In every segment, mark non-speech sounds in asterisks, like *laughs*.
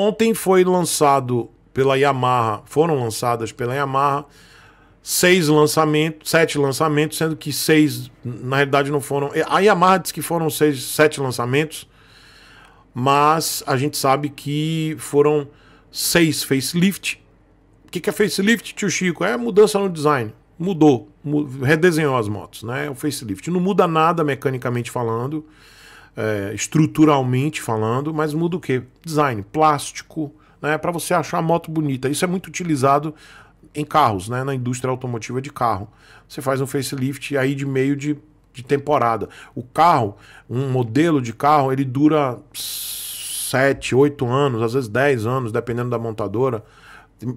Ontem foi lançado pela Yamaha, foram lançadas pela Yamaha seis lançamentos, sete lançamentos, sendo que seis na realidade não foram. A Yamaha diz que foram seis, sete lançamentos, mas a gente sabe que foram seis facelift. O que é facelift, tio Chico? É mudança no design. Mudou, redesenhou as motos, né? O é facelift. Não muda nada mecanicamente falando é, estruturalmente falando, mas muda o que? Design, plástico, né, para você achar a moto bonita. Isso é muito utilizado em carros, né, na indústria automotiva de carro. Você faz um facelift aí de meio de, de temporada. O carro, um modelo de carro, ele dura 7, 8 anos, às vezes 10 anos, dependendo da montadora.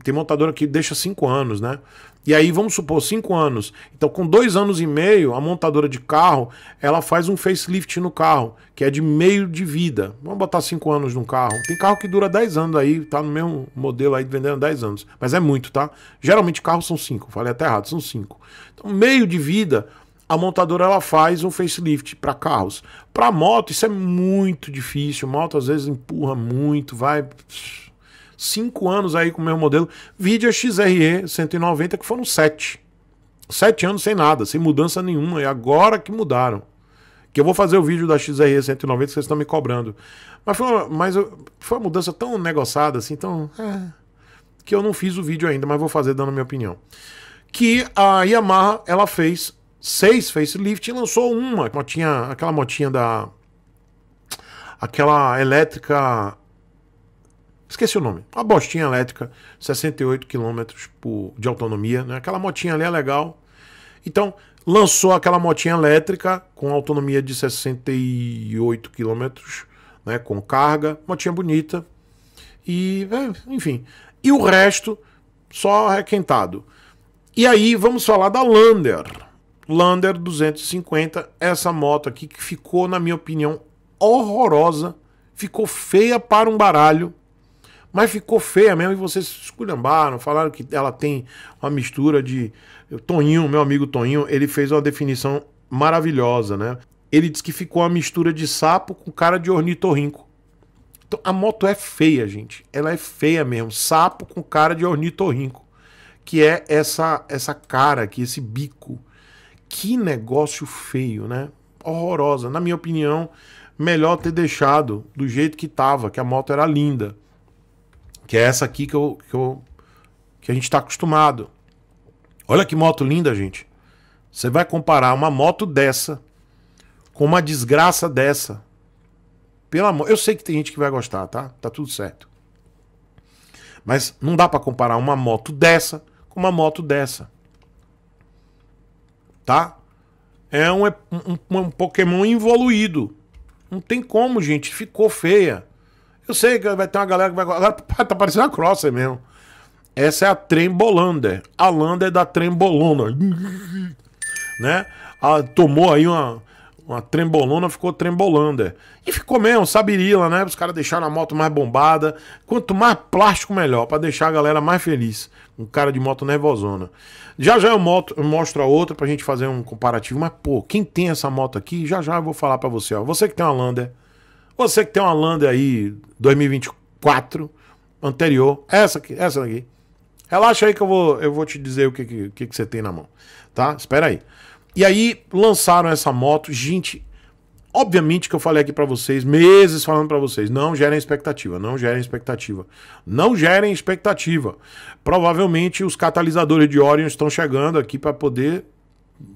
Tem montadora que deixa cinco anos, né? E aí, vamos supor, cinco anos. Então, com dois anos e meio, a montadora de carro, ela faz um facelift no carro, que é de meio de vida. Vamos botar cinco anos num carro. Tem carro que dura dez anos aí, tá no mesmo modelo aí, vendendo dez anos. Mas é muito, tá? Geralmente, carros são cinco. Falei até errado, são cinco. Então, meio de vida, a montadora ela faz um facelift para carros. Para moto, isso é muito difícil. Moto, às vezes, empurra muito, vai cinco anos aí com o meu modelo. Vídeo XRE 190, que foram sete. Sete anos sem nada, sem mudança nenhuma. E agora que mudaram. Que eu vou fazer o vídeo da XRE 190 que vocês estão me cobrando. Mas foi uma, mas foi uma mudança tão negociada assim, tão. É, que eu não fiz o vídeo ainda, mas vou fazer dando minha opinião. Que a Yamaha, ela fez seis facelift e lançou uma. Motinha, aquela motinha da. Aquela elétrica Esqueci o nome. Uma bostinha elétrica, 68 km por, de autonomia. Né? Aquela motinha ali é legal. Então, lançou aquela motinha elétrica com autonomia de 68 km, né? com carga. Motinha bonita. E, é, enfim. E o resto, só requentado. E aí, vamos falar da Lander. Lander 250, essa moto aqui que ficou, na minha opinião, horrorosa. Ficou feia para um baralho. Mas ficou feia mesmo e vocês esculhambaram, falaram que ela tem uma mistura de. Eh, Toninho, meu amigo Toninho, ele fez uma definição maravilhosa, né? Ele disse que ficou uma mistura de sapo com cara de ornitorrinco. Então, a moto é feia, gente. Ela é feia mesmo. Sapo com cara de ornitorrinco. Que é essa, essa cara aqui, esse bico. Que negócio feio, né? Horrorosa. Na minha opinião, melhor ter deixado do jeito que tava, que a moto era linda. Que é essa aqui que, eu, que, eu, que a gente está acostumado. Olha que moto linda, gente. Você vai comparar uma moto dessa com uma desgraça dessa. Pelo amor, eu sei que tem gente que vai gostar, tá? Tá tudo certo. Mas não dá para comparar uma moto dessa com uma moto dessa. Tá? É um, é um, um Pokémon evoluído. Não tem como, gente. Ficou feia. Eu sei que vai ter uma galera que vai. Agora *laughs* tá parecendo uma crosser mesmo. Essa é a Trembolander. A Lander é da Trembolona. *laughs* né? Ela tomou aí uma, uma Trembolona, ficou trembolanda. E ficou mesmo, sabirila, né? Os caras deixaram a moto mais bombada. Quanto mais plástico, melhor. para deixar a galera mais feliz. Um cara de moto nervosona. Já já eu, moto, eu mostro a outra pra gente fazer um comparativo. Mas, pô, quem tem essa moto aqui, já já eu vou falar para você. Ó. Você que tem uma Lander você que tem uma Lander aí 2024, anterior, essa aqui, essa daqui. Relaxa aí que eu vou, eu vou te dizer o que, que, que você tem na mão, tá? Espera aí. E aí lançaram essa moto, gente, obviamente que eu falei aqui para vocês, meses falando para vocês, não gerem expectativa, não gerem expectativa, não gerem expectativa. Provavelmente os catalisadores de Orion estão chegando aqui para poder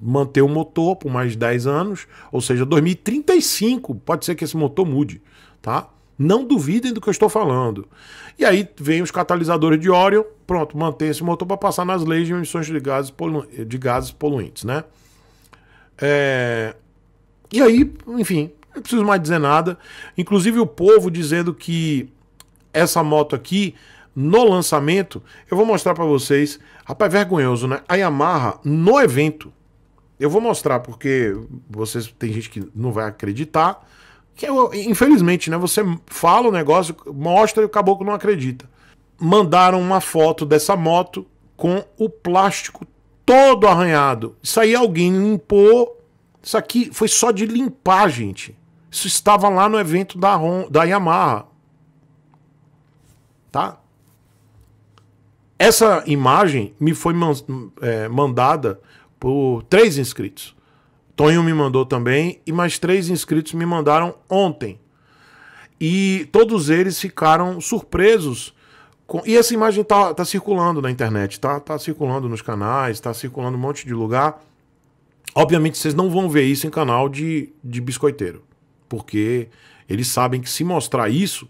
manter o motor por mais 10 anos, ou seja, 2035, pode ser que esse motor mude, tá? Não duvidem do que eu estou falando. E aí vem os catalisadores de óleo, pronto, manter esse motor para passar nas leis de emissões de gases, polu de gases poluentes, né? É... E aí, enfim, não preciso mais dizer nada. Inclusive o povo dizendo que essa moto aqui, no lançamento, eu vou mostrar para vocês, rapaz, é vergonhoso, né? A Yamaha, no evento, eu vou mostrar porque vocês tem gente que não vai acreditar. Que eu, é infelizmente, né? Você fala o negócio, mostra e o caboclo não acredita. Mandaram uma foto dessa moto com o plástico todo arranhado. Isso aí alguém limpou. Isso aqui foi só de limpar, gente. Isso estava lá no evento da, Ron, da Yamaha. Tá? Essa imagem me foi man, é, mandada por três inscritos. Tonho me mandou também e mais três inscritos me mandaram ontem. E todos eles ficaram surpresos. Com... E essa imagem tá, tá circulando na internet, tá? Tá circulando nos canais, tá circulando um monte de lugar. Obviamente vocês não vão ver isso em canal de, de biscoiteiro, porque eles sabem que se mostrar isso,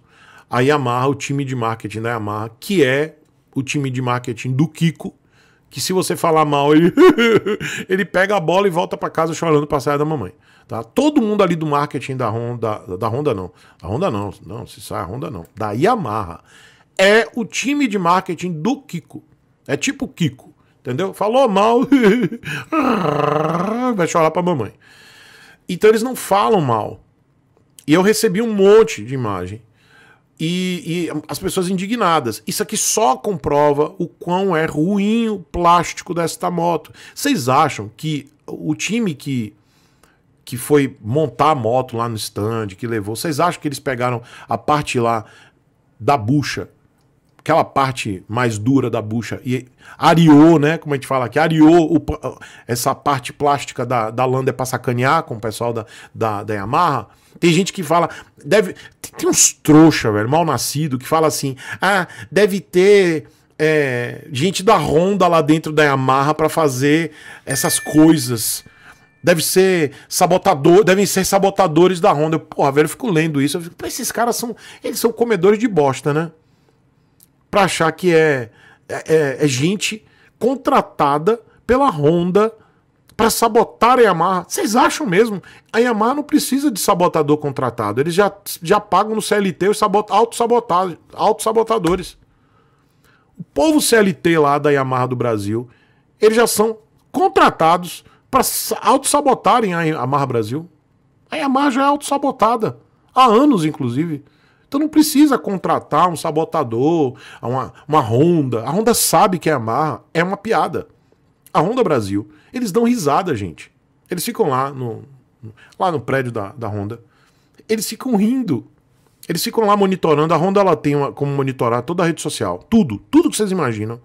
a Yamaha, o time de marketing da Yamaha, que é o time de marketing do Kiko, que se você falar mal, ele, *laughs* ele pega a bola e volta para casa chorando para sair da mamãe. Tá? Todo mundo ali do marketing da Honda, da Honda não, a Honda não, não, se sai a Honda não, da Yamaha, é o time de marketing do Kiko. É tipo Kiko, entendeu? Falou mal, *laughs* vai chorar para mamãe. Então eles não falam mal. E eu recebi um monte de imagem e, e, as pessoas indignadas. Isso aqui só comprova o quão é ruim o plástico desta moto. Vocês acham que o time que que foi montar a moto lá no stand, que levou, vocês acham que eles pegaram a parte lá da bucha, aquela parte mais dura da bucha e ariou, né? Como a gente fala aqui, ariou o, essa parte plástica da, da Lander é para sacanear com o pessoal da, da, da Yamaha? Tem gente que fala. Deve, tem uns trouxa, velho, mal nascido, que fala assim: ah, deve ter. É, gente da Honda lá dentro da Yamaha para fazer essas coisas. Deve ser sabotador, devem ser sabotadores da Honda. Eu, porra, velho, eu fico lendo isso. Eu fico, esses caras são. Eles são comedores de bosta, né? Pra achar que é, é, é, é gente contratada pela Honda para sabotar a Yamaha. Vocês acham mesmo? A Yamaha não precisa de sabotador contratado. Eles já, já pagam no CLT os autossabotadores. Auto o povo CLT lá da Yamaha do Brasil, eles já são contratados para autossabotarem a Yamaha Brasil. A Yamaha já é autossabotada. Há anos, inclusive. Então não precisa contratar um sabotador, uma, uma Honda. A Honda sabe que é a Yamaha é uma piada a Honda Brasil, eles dão risada, gente. Eles ficam lá no, lá no prédio da, da Honda. Eles ficam rindo. Eles ficam lá monitorando. A Honda ela tem uma, como monitorar toda a rede social. Tudo, tudo que vocês imaginam.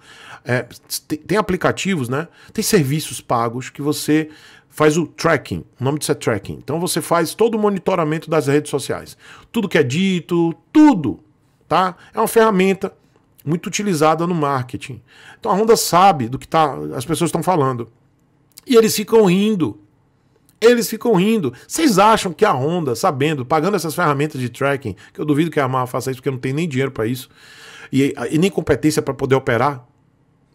É, tem, tem, aplicativos, né? Tem serviços pagos que você faz o tracking. O nome disso é tracking. Então você faz todo o monitoramento das redes sociais. Tudo que é dito, tudo. Tá? É uma ferramenta muito utilizada no marketing. Então a Honda sabe do que tá, as pessoas estão falando. E eles ficam rindo. Eles ficam rindo. Vocês acham que a Honda, sabendo, pagando essas ferramentas de tracking, que eu duvido que a Yamaha faça isso porque não tem nem dinheiro para isso, e, e nem competência para poder operar,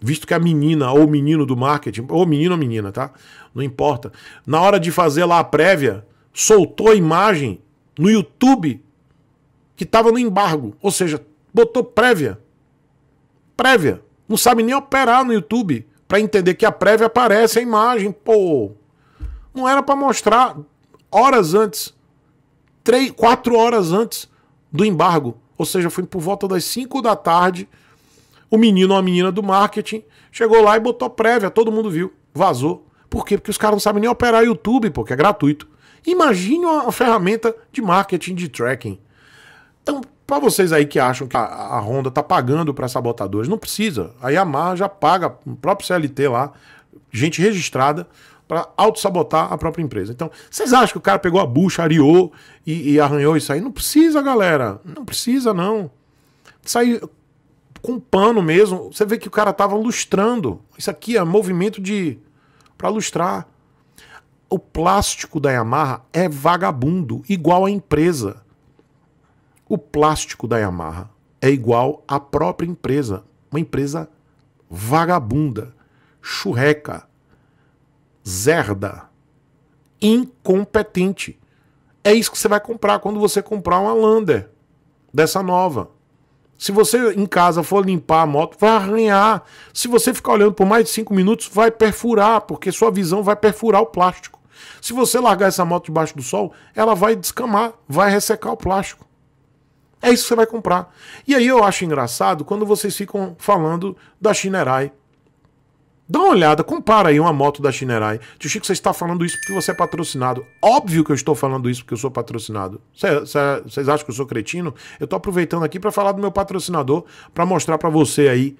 visto que a menina ou o menino do marketing, ou menino ou menina, tá? Não importa. Na hora de fazer lá a prévia, soltou a imagem no YouTube que estava no embargo, ou seja, botou prévia prévia. Não sabe nem operar no YouTube para entender que a prévia aparece a imagem. Pô, não era para mostrar horas antes, três, quatro horas antes do embargo. Ou seja, foi por volta das cinco da tarde. O menino ou a menina do marketing chegou lá e botou prévia, todo mundo viu, vazou. Por quê? Porque os caras não sabem nem operar o YouTube, porque é gratuito. Imagine uma ferramenta de marketing de tracking. Então, para vocês aí que acham que a, a Honda tá pagando para sabotadores, não precisa. A Yamaha já paga o próprio CLT lá, gente registrada para auto-sabotar a própria empresa. Então, vocês acham que o cara pegou a bucha, ariou e, e arranhou isso aí? Não precisa, galera. Não precisa, não. Isso aí, com pano mesmo, você vê que o cara tava lustrando. Isso aqui é movimento de... para lustrar. O plástico da Yamaha é vagabundo, igual a empresa. O plástico da Yamaha é igual à própria empresa, uma empresa vagabunda, churreca, zerda, incompetente. É isso que você vai comprar quando você comprar uma Lander dessa nova. Se você em casa for limpar a moto, vai arranhar. Se você ficar olhando por mais de cinco minutos, vai perfurar, porque sua visão vai perfurar o plástico. Se você largar essa moto debaixo do sol, ela vai descamar, vai ressecar o plástico. É isso que você vai comprar. E aí eu acho engraçado quando vocês ficam falando da Shinerai. Dá uma olhada, compara aí uma moto da Shinerai. Tio Chico, você está falando isso porque você é patrocinado. Óbvio que eu estou falando isso porque eu sou patrocinado. Vocês acham que eu sou cretino? Eu estou aproveitando aqui para falar do meu patrocinador, para mostrar para você aí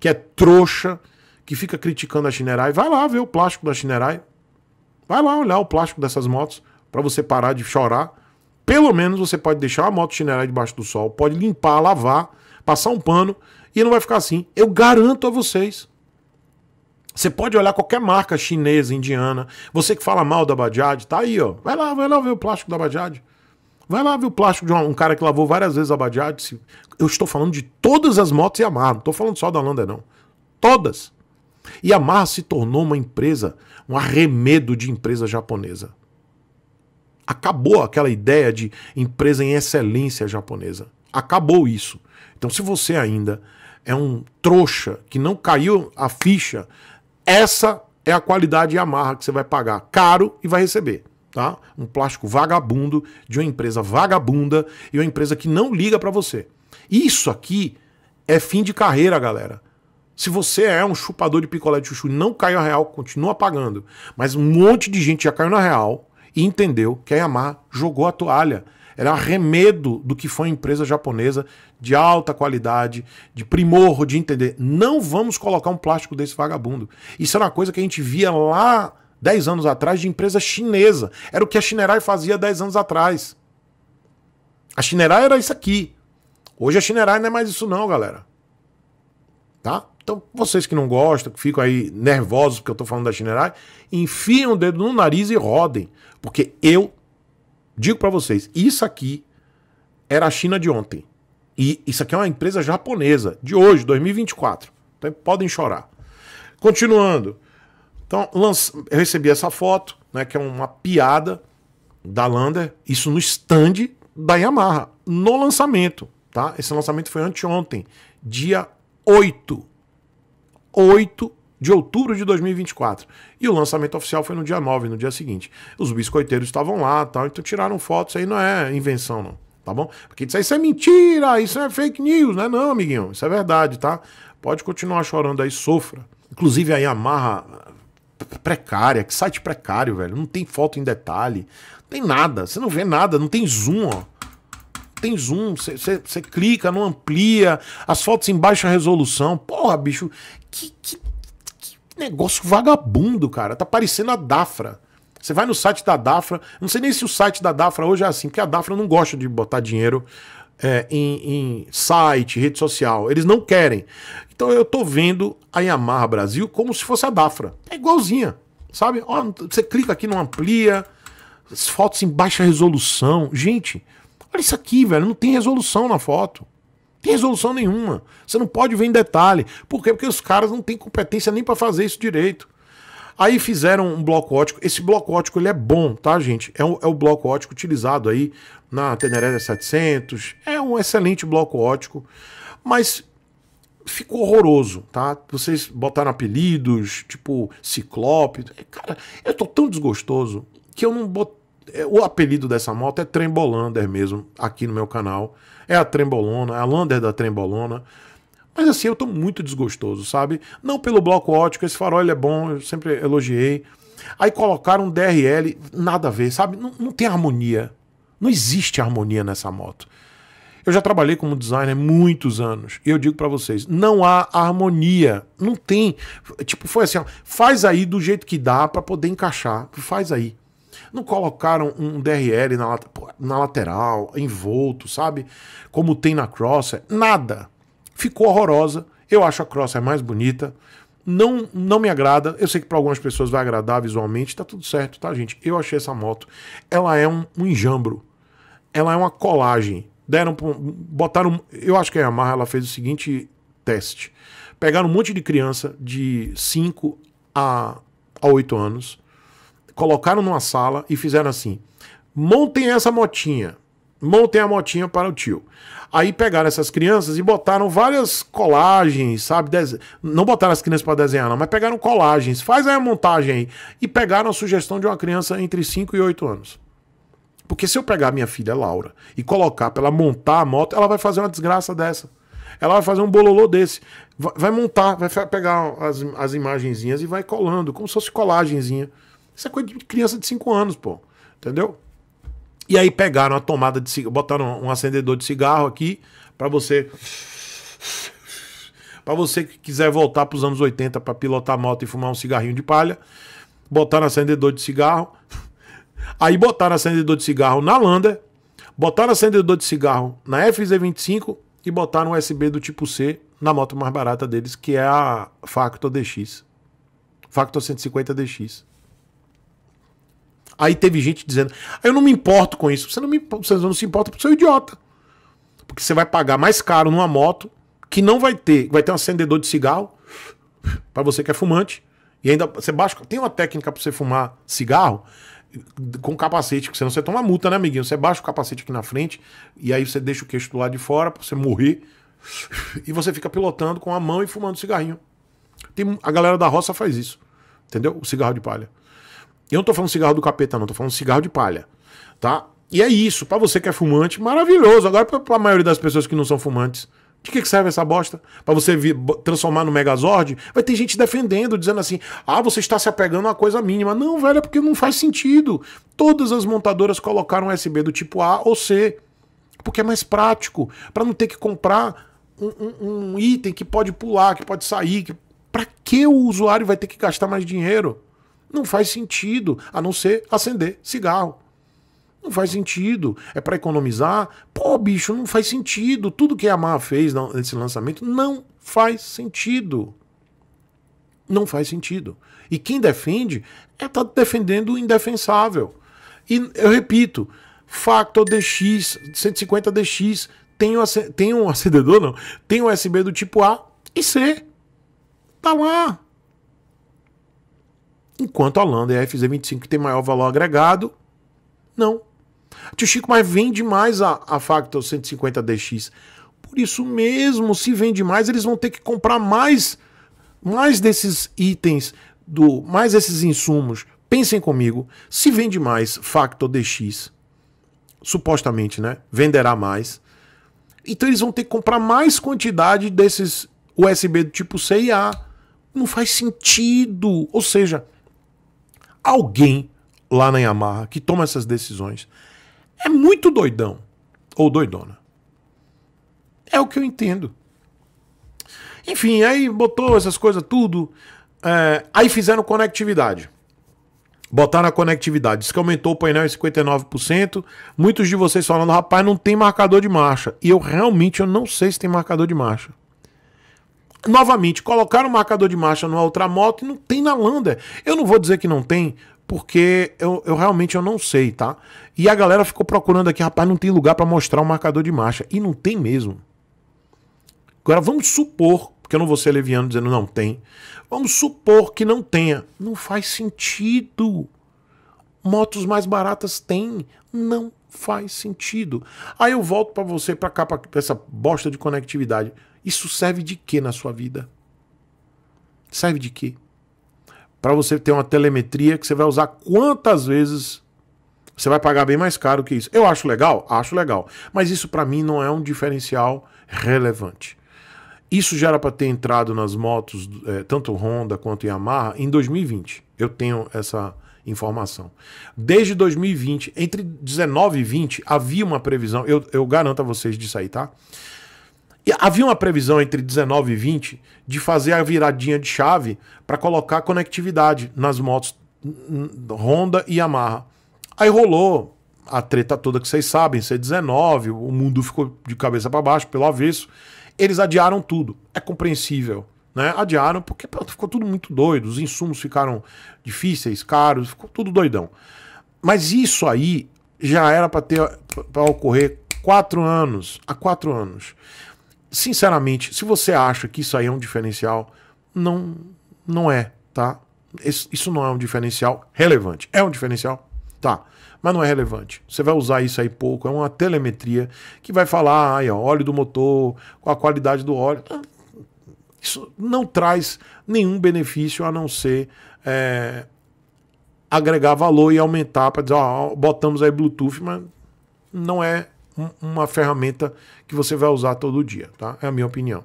que é trouxa, que fica criticando a Shinerai. Vai lá ver o plástico da Shinerai. Vai lá olhar o plástico dessas motos para você parar de chorar pelo menos você pode deixar a moto chinelar debaixo do sol, pode limpar, lavar, passar um pano e não vai ficar assim. Eu garanto a vocês. Você pode olhar qualquer marca chinesa, indiana. Você que fala mal da Bajaj, tá aí, ó. Vai lá, vai lá ver o plástico da Bajaj. Vai lá ver o plástico de um, cara que lavou várias vezes a Bajaj. Eu estou falando de todas as motos Yamaha, não estou falando só da Landa não. Todas. Yamaha se tornou uma empresa, um arremedo de empresa japonesa. Acabou aquela ideia de empresa em excelência japonesa. Acabou isso. Então, se você ainda é um trouxa que não caiu a ficha, essa é a qualidade Yamaha que você vai pagar caro e vai receber. Tá? Um plástico vagabundo de uma empresa vagabunda e uma empresa que não liga para você. Isso aqui é fim de carreira, galera. Se você é um chupador de picolé de chuchu e não caiu a real, continua pagando. Mas um monte de gente já caiu na real e entendeu que a Yamaha jogou a toalha. Era arremedo do que foi a empresa japonesa de alta qualidade, de primorro de entender. Não vamos colocar um plástico desse vagabundo. Isso era uma coisa que a gente via lá 10 anos atrás de empresa chinesa. Era o que a Shinerai fazia 10 anos atrás. A Shinerai era isso aqui. Hoje a Shinerai não é mais isso não, galera. Tá? Então, vocês que não gostam, que ficam aí nervosos porque eu estou falando da Shinerai, enfiem o dedo no nariz e rodem. Porque eu digo para vocês, isso aqui era a China de ontem. E isso aqui é uma empresa japonesa, de hoje, 2024. Então, podem chorar. Continuando. Então, eu recebi essa foto, né, que é uma piada da Lander, isso no stand da Yamaha, no lançamento. Tá? Esse lançamento foi anteontem, dia 8 8 de outubro de 2024. E o lançamento oficial foi no dia 9, no dia seguinte. Os biscoiteiros estavam lá, tal, então tiraram fotos, aí não é invenção não, tá bom? Porque isso aí isso é mentira, isso é fake news, né? Não, amiguinho, isso é verdade, tá? Pode continuar chorando aí, sofra. Inclusive a Yamaha precária, que site precário, velho, não tem foto em detalhe, tem nada, você não vê nada, não tem zoom, ó tem zoom, você clica, não amplia, as fotos em baixa resolução. Porra, bicho, que, que, que negócio vagabundo, cara. Tá parecendo a Dafra. Você vai no site da Dafra. Não sei nem se o site da Dafra hoje é assim, porque a Dafra não gosta de botar dinheiro é, em, em, site, rede social. Eles não querem. Então eu tô vendo a Yamaha Brasil como se fosse a Dafra. É igualzinha. Sabe? Ó, você clica aqui, não amplia. As fotos em baixa resolução. Gente, olha isso aqui, velho. Não tem resolução na foto tem resolução nenhuma. Você não pode ver em detalhe. Por quê? Porque os caras não têm competência nem para fazer isso direito. Aí fizeram um bloco ótico. Esse bloco ótico ele é bom, tá, gente? É, o é o bloco ótico utilizado aí na Teneré 700. É um excelente bloco ótico, mas ficou horroroso, tá? Vocês botaram apelidos, tipo Ciclope. Cara, eu tô tão desgostoso que eu não botei é, o apelido dessa moto é Trembolander mesmo, aqui no meu canal. É a Trembolona, é a Lander da Trembolona. Mas assim, eu tô muito desgostoso, sabe? Não pelo bloco ótico, esse farol é bom, eu sempre elogiei. Aí colocaram um DRL, nada a ver, sabe? Não, não tem harmonia. Não existe harmonia nessa moto. Eu já trabalhei como designer muitos anos. E eu digo para vocês, não há harmonia, não tem. Tipo, foi assim, ó, faz aí do jeito que dá para poder encaixar, faz aí. Não colocaram um DRL na, na lateral, envolto, sabe? Como tem na Crosser. Nada. Ficou horrorosa. Eu acho a Crosser mais bonita. Não, não me agrada. Eu sei que para algumas pessoas vai agradar visualmente. Tá tudo certo, tá, gente? Eu achei essa moto. Ela é um, um enjambro. Ela é uma colagem. Deram. Botaram. Eu acho que a Yamaha ela fez o seguinte teste. Pegaram um monte de criança de 5 a, a 8 anos colocaram numa sala e fizeram assim: montem essa motinha, montem a motinha para o tio. Aí pegaram essas crianças e botaram várias colagens, sabe? Não botaram as crianças para desenhar, não, mas pegaram colagens, faz aí a montagem aí. E pegaram a sugestão de uma criança entre 5 e 8 anos. Porque se eu pegar minha filha Laura e colocar para ela montar a moto, ela vai fazer uma desgraça dessa. Ela vai fazer um bololô desse. Vai montar, vai pegar as, as imagenzinhas e vai colando, como se fosse colagenzinha. Isso é coisa de criança de 5 anos, pô. Entendeu? E aí pegaram a tomada de cigarro, botaram um acendedor de cigarro aqui para você para você que quiser voltar para os anos 80 para pilotar a moto e fumar um cigarrinho de palha, botaram acendedor de cigarro. Aí botaram acendedor de cigarro na Lander, botaram acendedor de cigarro na FZ25 e botaram um USB do tipo C na moto mais barata deles, que é a Factor DX. Factor 150 DX. Aí teve gente dizendo: ah, eu não me importo com isso. Você não, me, você não se importa porque você é um idiota. Porque você vai pagar mais caro numa moto que não vai ter. Vai ter um acendedor de cigarro *laughs* para você que é fumante. E ainda você baixa. Tem uma técnica para você fumar cigarro com capacete, porque senão você toma multa, né, amiguinho? Você baixa o capacete aqui na frente e aí você deixa o queixo do lado de fora para você morrer. *laughs* E você fica pilotando com a mão e fumando cigarrinho. Tem, a galera da roça faz isso. Entendeu? O cigarro de palha. Eu não tô falando cigarro do capeta, não, tô falando cigarro de palha, tá? E é isso, para você que é fumante, maravilhoso. Agora, pra, a maioria das pessoas que não são fumantes, de que, que serve essa bosta? Para você vir, transformar no Megazord? Vai ter gente defendendo, dizendo assim: ah, você está se apegando a uma coisa mínima. Não, velho, é porque não faz sentido. Todas as montadoras colocaram USB do tipo A ou C, porque é mais prático, para não ter que comprar um, um, um, item que pode pular, que pode sair. Que... Para que o usuário vai ter que gastar mais dinheiro? Não faz sentido, a não ser acender cigarro. Não faz sentido. É para economizar? Pô, bicho, não faz sentido. Tudo que a Mar fez nesse lançamento não faz sentido. Não faz sentido. E quem defende é tá defendendo o indefensável. E eu repito, Factor DX, 150 DX, tem um, tem um acendedor, não? Tem um USB do tipo A e C. Tá lá. Enquanto a Landa e a FZ25, que tem maior valor agregado, não. A Tio Chico mais vende mais a, a Factor 150DX. Por isso mesmo, se vende mais, eles vão ter que comprar mais, mais desses itens, do mais esses insumos. Pensem comigo, se vende mais Factor DX, supostamente, né? Venderá mais. Então eles vão ter que comprar mais quantidade desses USB do tipo C e A. Não faz sentido. Ou seja, alguém lá na Yamaha que toma essas decisões é muito doidão ou doidona. É o que eu entendo. Enfim, aí botou essas coisas tudo. É, aí fizeram conectividade. Botaram a conectividade. Diz que aumentou o painel em 59%. Muitos de vocês falando, rapaz, não tem marcador de marcha. E eu realmente eu não sei se tem marcador de marcha novamente, colocaram o marcador de marcha outra Ultramoto e não tem na Lander. Eu não vou dizer que não tem, porque eu, eu realmente eu não sei, tá? E a galera ficou procurando aqui, rapaz, não tem lugar para mostrar o um marcador de marcha. E não tem mesmo. Agora vamos supor, porque eu não vou ser leviano dizendo não tem. Vamos supor que não tenha. Não faz sentido. Motos mais baratas têm. Não faz sentido. Aí eu volto para você para cá para essa bosta de conectividade. Isso serve de quê na sua vida? Serve de quê? Para você ter uma telemetria que você vai usar quantas vezes você vai pagar bem mais caro que isso. Eu acho legal? Acho legal. Mas isso para mim não é um diferencial relevante. Isso já era para ter entrado nas motos, é, tanto Honda quanto Yamaha, em 2020. Eu tenho essa informação. Desde 2020, entre 19 e 20, havia uma previsão, eu, eu garanto a vocês disso aí, tá? E havia uma previsão entre 19 e 20 de fazer a viradinha de chave para colocar conectividade nas motos Honda e Yamaha. Aí rolou a treta toda que vocês sabem, C19, o mundo ficou de cabeça para baixo, pelo avesso. Eles adiaram tudo. É compreensível. Né? Adiaram porque ficou tudo muito doido, os insumos ficaram difíceis, caros, ficou tudo doidão. Mas isso aí já era para ter para ocorrer quatro anos, há quatro anos sinceramente, se você acha que isso aí é um diferencial, não, não é, tá? Isso não é um diferencial relevante. É um diferencial? Tá. Mas não é relevante. Você vai usar isso aí pouco. É uma telemetria que vai falar aí, ah, ó, é óleo do motor, a qualidade do óleo. Ah, isso não traz nenhum benefício a não ser é, agregar valor e aumentar para dizer, ó, botamos aí Bluetooth, mas não é uma ferramenta que você vai usar todo dia, tá? É a minha opinião.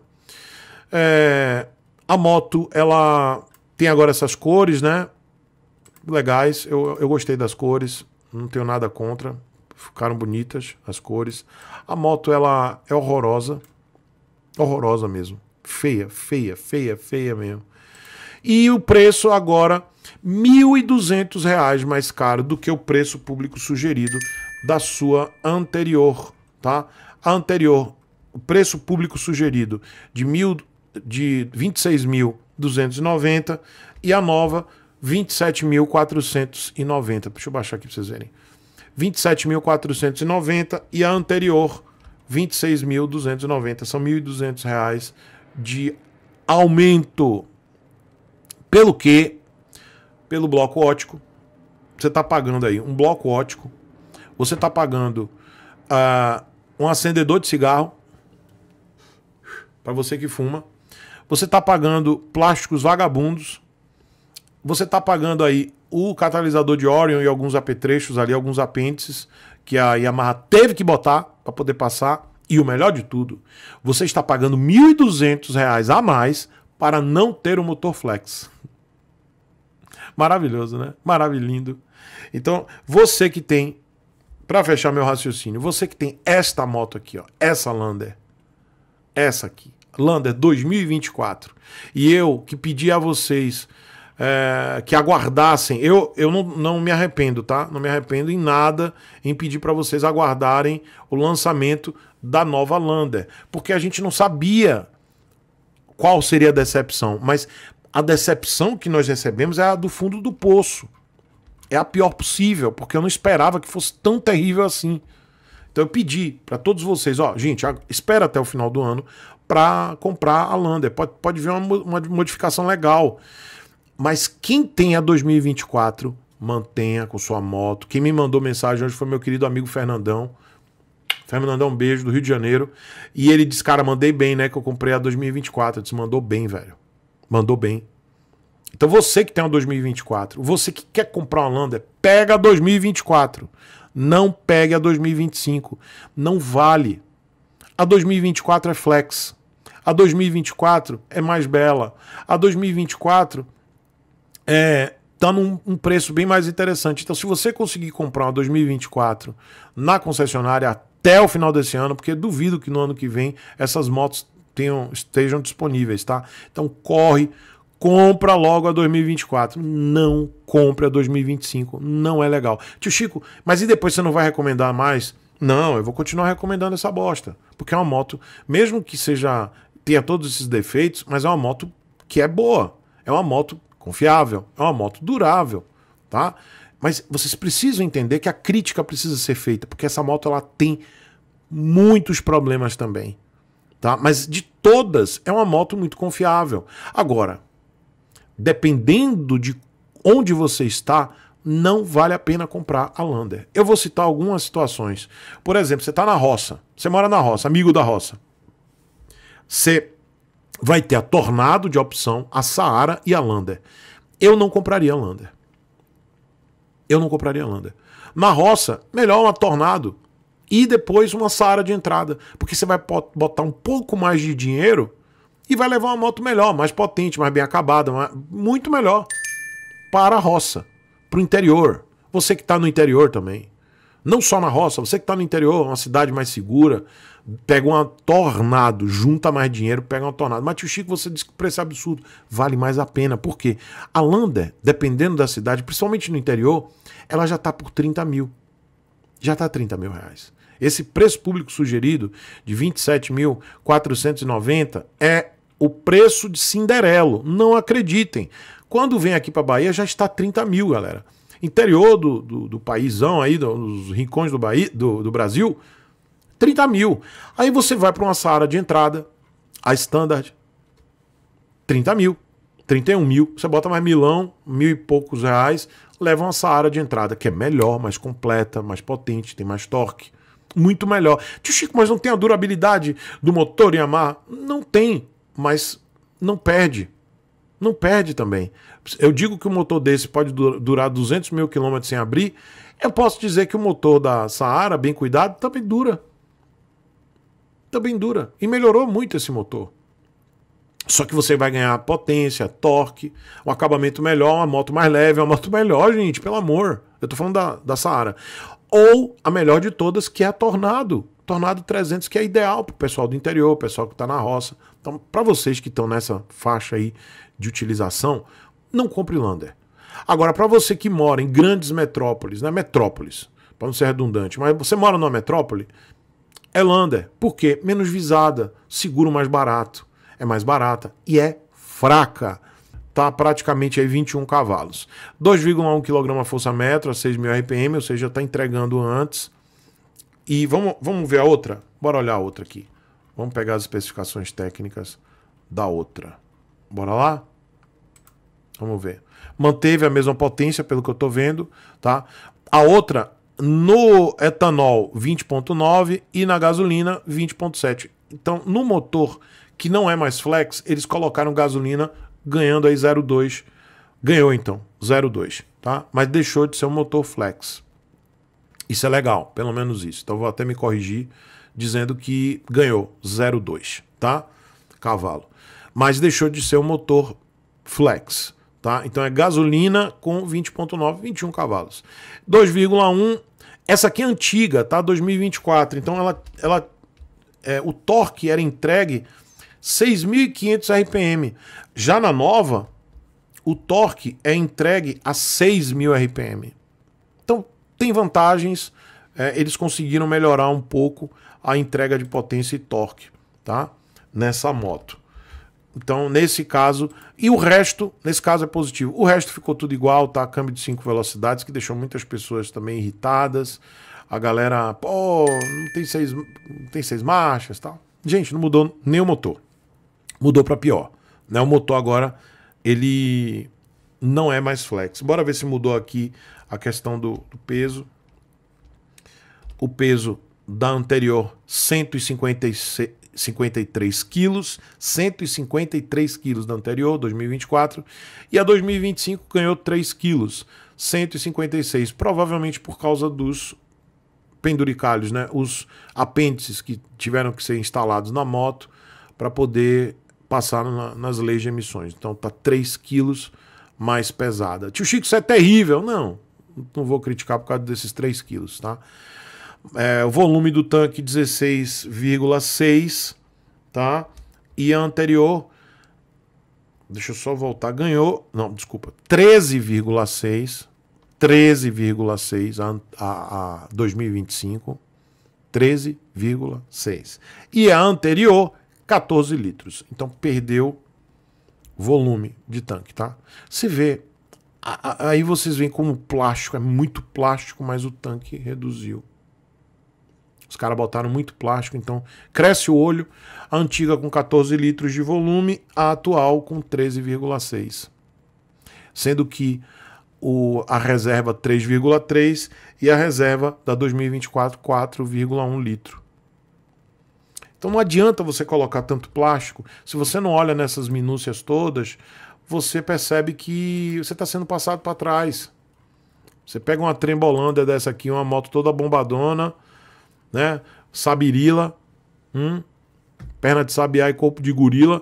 É, a moto, ela tem agora essas cores, né? Legais, eu, eu gostei das cores, não tenho nada contra. Ficaram bonitas as cores. A moto, ela é horrorosa. Horrorosa mesmo. Feia, feia, feia, feia mesmo. E o preço agora, R$ 1.200 mais caro do que o preço público sugerido da sua anterior, tá? A anterior, o preço público sugerido de mil de 26.290 e a nova 27.490. Deixa eu baixar aqui para vocês verem. 27.490 e a anterior 26.290. São R$ 1.200 de aumento. Pelo que pelo bloco ótico, você está pagando aí um bloco ótico você está pagando uh, um acendedor de cigarro para você que fuma. Você está pagando plásticos vagabundos. Você está pagando aí o catalisador de Orion e alguns apetrechos ali, alguns apêndices que a Yamaha teve que botar para poder passar. E o melhor de tudo, você está pagando R$ 1.200 a mais para não ter o motor flex. Maravilhoso, né? Maravilhoso. Então, você que tem para fechar meu raciocínio, você que tem esta moto aqui, ó, essa Lander, essa aqui, Lander 2024, e eu que pedi a vocês é, que aguardassem, eu, eu não, não me arrependo, tá? Não me arrependo em nada em pedir para vocês aguardarem o lançamento da nova Lander, porque a gente não sabia qual seria a decepção, mas a decepção que nós recebemos é a do fundo do poço é a pior possível, porque eu não esperava que fosse tão terrível assim. Então eu pedi para todos vocês, ó, gente, espera até o final do ano para comprar a Lander. Pode, pode vir uma, uma modificação legal. Mas quem tem a 2024, mantenha com sua moto. Quem me mandou mensagem hoje foi meu querido amigo Fernandão. Fernandão, um beijo do Rio de Janeiro. E ele disse, cara, mandei bem, né? Que eu comprei a 2024. Eu disse, mandou bem, velho. Mandou bem. Então você que tem uma 2024, você que quer comprar uma Lander, pega a 2024. Não pegue a 2025. Não vale. A 2024 é flex. A 2024 é mais bela. A 2024 é tá num um preço bem mais interessante. Então se você conseguir comprar uma 2024 na concessionária até o final desse ano, porque duvido que no ano que vem essas motos tenham, estejam disponíveis, tá? Então corre compra logo a 2024. Não compre a 2025. Não é legal. Tio Chico, mas e depois você não vai recomendar mais? Não, eu vou continuar recomendando essa bosta. Porque é uma moto, mesmo que seja. tenha todos esses defeitos, mas é uma moto que é boa. É uma moto confiável. É uma moto durável. Tá? Mas vocês precisam entender que a crítica precisa ser feita, porque essa moto ela tem muitos problemas também. Tá? Mas de todas, é uma moto muito confiável. Agora, dependendo de onde você está, não vale a pena comprar a Lander. Eu vou citar algumas situações. Por exemplo, você está na roça, você mora na roça, amigo da roça. Você vai ter a Tornado de opção, a Saara e a Lander. Eu não compraria a Lander. Eu não compraria a Lander. Na roça, melhor uma Tornado e depois uma Saara de entrada, porque você vai botar um pouco mais de dinheiro e vai levar uma moto melhor, mais potente, mais bem acabada, mais... muito melhor para a roça, para o interior. Você que está no interior também. Não só na roça, você que está no interior, uma cidade mais segura, pega uma tornado, junta mais dinheiro, pega uma tornado. Mas tio Chico, você disse que o preço é absurdo. Vale mais a pena, porque a Lander, dependendo da cidade, principalmente no interior, ela já está por 30 mil. Já está 30 mil reais. Esse preço público sugerido de 27.490 é o preço de Cinderelo. Não acreditem. Quando vem aqui para Bahia já está 30 mil, galera. Interior do, do, do paísão aí, dos rincões do, Bahia, do, do Brasil, 30 mil. Aí você vai para uma sala de entrada, a standard, 30 mil, 31 mil. Você bota mais milão, mil e poucos reais, leva uma Saara de entrada, que é melhor, mais completa, mais potente, tem mais torque. Muito melhor. Tio Chico, mas não tem a durabilidade do motor Yamaha? Não tem mas não perde. Não perde também. Eu digo que o motor desse pode durar 200 mil quilômetros sem abrir. Eu posso dizer que o motor da Saara, bem cuidado, também dura. Também dura. E melhorou muito esse motor. Só que você vai ganhar potência, torque, um acabamento melhor, uma moto mais leve, uma moto melhor, gente, pelo amor. Eu tô falando da, da Saara. Ou a melhor de todas, que é a Tornado. Tornado 300, que é ideal para o pessoal do interior, pessoal que está na roça. Então, para vocês que estão nessa faixa aí de utilização, não compre Lander. Agora, para você que mora em grandes metrópoles, né? Metrópoles, para não ser redundante, mas você mora numa metrópole, é Lander. Por quê? Menos visada, seguro mais barato. É mais barata e é fraca. Tá praticamente aí 21 cavalos. 2,1 kg força metro a 6.000 RPM, ou seja, está entregando antes e vamos, vamos ver a outra? Bora olhar a outra aqui. Vamos pegar as especificações técnicas da outra. Bora lá? Vamos ver. Manteve a mesma potência, pelo que eu estou vendo, tá? A outra, no etanol 20.9 e na gasolina 20.7. Então, no motor que não é mais flex, eles colocaram gasolina ganhando aí 0,2. Ganhou então, 0,2, tá? Mas deixou de ser um motor flex. Isso é legal, pelo menos isso. Então vou até me corrigir dizendo que ganhou 0,2, tá? Cavalo. Mas deixou de ser um motor flex, tá? Então é gasolina com 20,9, 21 cavalos. 2,1, essa aqui é antiga, tá? 2024. Então ela, ela é, o torque era entregue 6.500 RPM. Já na nova, o torque é entregue a 6.000 RPM tem vantagens. É, eles conseguiram melhorar um pouco a entrega de potência e torque, tá? Nessa moto. Então, nesse caso, e o resto, nesse caso é positivo. O resto ficou tudo igual, tá? Câmbio de cinco velocidades, que deixou muitas pessoas também irritadas. A galera, pô, não tem seis, não tem seis marchas tal. Gente, não mudou nem o motor. Mudou para pior. Né? O motor agora, ele não é mais flex. Bora ver se mudou aqui a questão do, do peso. O peso da anterior, 153 quilos, 153 quilos da anterior, 2024, e a 2025 ganhou 3 quilos, 156, provavelmente por causa dos penduricalhos, né? os apêndices que tiveram que ser instalados na moto para poder passar na, nas leis de emissões. Então tá 3 quilos mais pesada. Tio Chico, isso é terrível. Não, não vou criticar por causa desses 3 quilos, tá? É, o volume do tanque 16,6, tá? E a anterior, deixa eu só voltar, ganhou, não, desculpa, 13,6, 13,6 a, a, a 2025, 13,6. E a anterior, 14 litros. Então perdeu volume de tanque, tá? Você vê Aí vocês veem como plástico é muito plástico, mas o tanque reduziu. Os caras botaram muito plástico, então cresce o olho. A antiga com 14 litros de volume, a atual com 13,6. Sendo que o, a reserva 3,3 e a reserva da 2024 4,1 litro. Então não adianta você colocar tanto plástico se você não olha nessas minúcias todas você percebe que você está sendo passado para trás. Você pega uma trembolândia dessa aqui, uma moto toda bombadona, né? Sabirila, hum? perna de sabiá e corpo de gorila.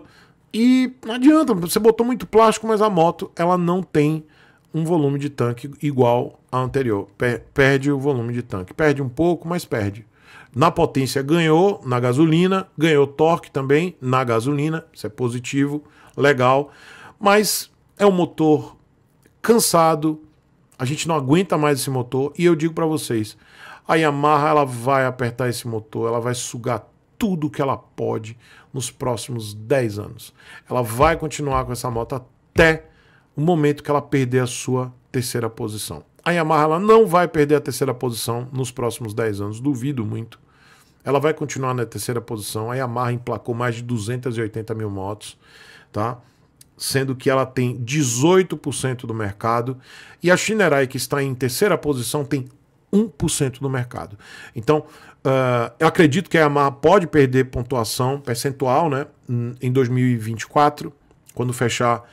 E não adianta, você botou muito plástico, mas a moto ela não tem um volume de tanque igual à anterior. Perde o volume de tanque. Perde um pouco, mas perde. Na potência ganhou, na gasolina, ganhou torque também, na gasolina, isso é positivo, legal. Mas é um motor cansado, a gente não aguenta mais esse motor e eu digo para vocês, a Yamaha ela vai apertar esse motor, ela vai sugar tudo que ela pode nos próximos 10 anos. Ela vai continuar com essa moto até o momento que ela perder a sua terceira posição. A Yamaha ela não vai perder a terceira posição nos próximos 10 anos, duvido muito. Ela vai continuar na terceira posição. A Yamaha emplacou mais de 280 mil motos, tá? sendo que ela tem 18% do mercado e a Shinerai, que está em terceira posição, tem 1% do mercado. Então, uh, eu acredito que a Yamaha pode perder pontuação percentual né, em 2024, quando fechar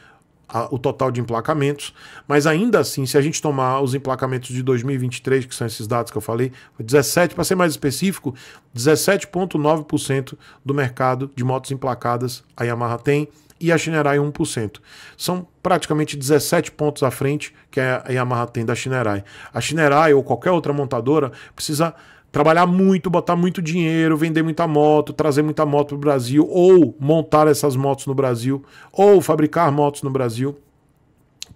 a, o total de emplacamentos, mas ainda assim, se a gente tomar os emplacamentos de 2023, que são esses dados que eu falei, 17, para ser mais específico, 17,9% do mercado de motos emplacadas a Yamaha tem e a Shinerai 1%. São praticamente 17 pontos à frente que a Yamaha tem da Shinerai. A Shinerai ou qualquer outra montadora precisa trabalhar muito, botar muito dinheiro, vender muita moto, trazer muita moto para o Brasil, ou montar essas motos no Brasil, ou fabricar motos no Brasil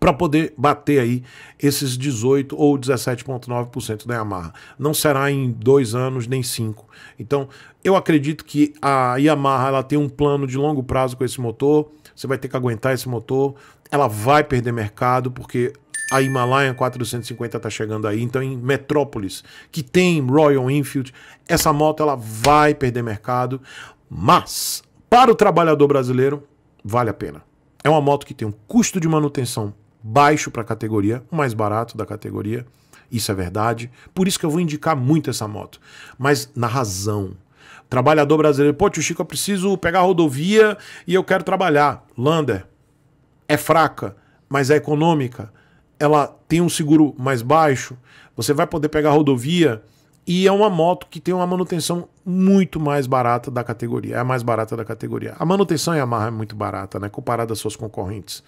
para poder bater aí esses 18 ou 17,9% da Yamaha. Não será em dois anos nem cinco. Então, eu acredito que a Yamaha ela tem um plano de longo prazo com esse motor. Você vai ter que aguentar esse motor. Ela vai perder mercado porque a Himalaya 450 está chegando aí. Então, em Metrópolis, que tem Royal Enfield, essa moto ela vai perder mercado. Mas, para o trabalhador brasileiro, vale a pena. É uma moto que tem um custo de manutenção baixo para a categoria, o mais barato da categoria. Isso é verdade. Por isso que eu vou indicar muito essa moto. Mas na razão. Trabalhador brasileiro, pô, tio Chico, eu preciso pegar a rodovia e eu quero trabalhar. Lander é fraca, mas é econômica. Ela tem um seguro mais baixo. Você vai poder pegar a rodovia e é uma moto que tem uma manutenção muito mais barata da categoria. É a mais barata da categoria. A manutenção Yamaha é muito barata, né? Comparada às suas concorrentes.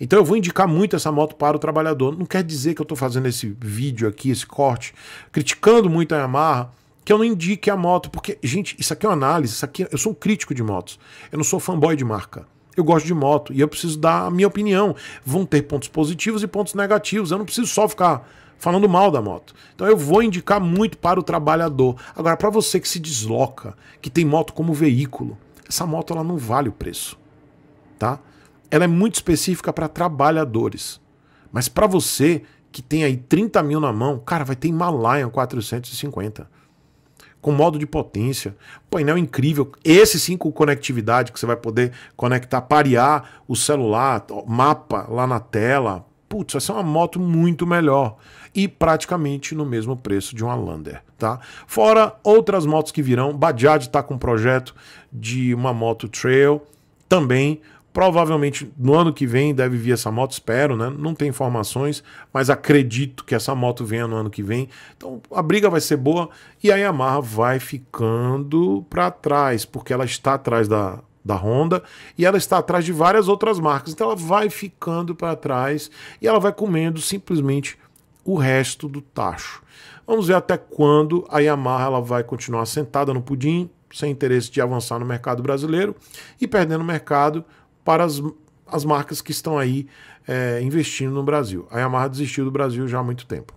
Então eu vou indicar muito essa moto para o trabalhador. Não quer dizer que eu estou fazendo esse vídeo aqui, esse corte, criticando muito a Yamaha, que eu não indique a moto, porque, gente, isso aqui é uma análise, isso aqui, é, eu sou um crítico de motos. Eu não sou fanboy de marca. Eu gosto de moto e eu preciso dar a minha opinião. Vão ter pontos positivos e pontos negativos. Eu não preciso só ficar falando mal da moto. Então eu vou indicar muito para o trabalhador. Agora, para você que se desloca, que tem moto como veículo, essa moto ela não vale o preço. Tá? Ela é muito específica para trabalhadores. Mas para você que tem aí 30 mil na mão, cara, vai ter Himalaia 450. Com modo de potência, painel incrível. Esse sim com conectividade que você vai poder conectar, parear o celular, mapa lá na tela, putz, vai ser uma moto muito melhor e praticamente no mesmo preço de uma Lander, tá? Fora outras motos que virão, Bajaj está com um projeto de uma moto trail também, provavelmente no ano que vem deve vir essa moto, espero, né? Não tem informações, mas acredito que essa moto venha no ano que vem. Então a briga vai ser boa e a Yamaha vai ficando para trás, porque ela está atrás da da Honda e ela está atrás de várias outras marcas. Então ela vai ficando para trás e ela vai comendo simplesmente o resto do tacho. Vamos ver até quando a Yamaha ela vai continuar sentada no pudim, sem interesse de avançar no mercado brasileiro e perdendo mercado para as, as marcas que estão aí é, investindo no Brasil. A Yamaha desistiu do Brasil já há muito tempo.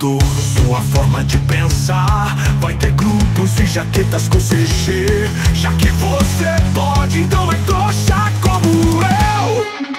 sua forma de pensar Vai ter grupos e jaquetas com CG Já que você pode, então é trouxa como eu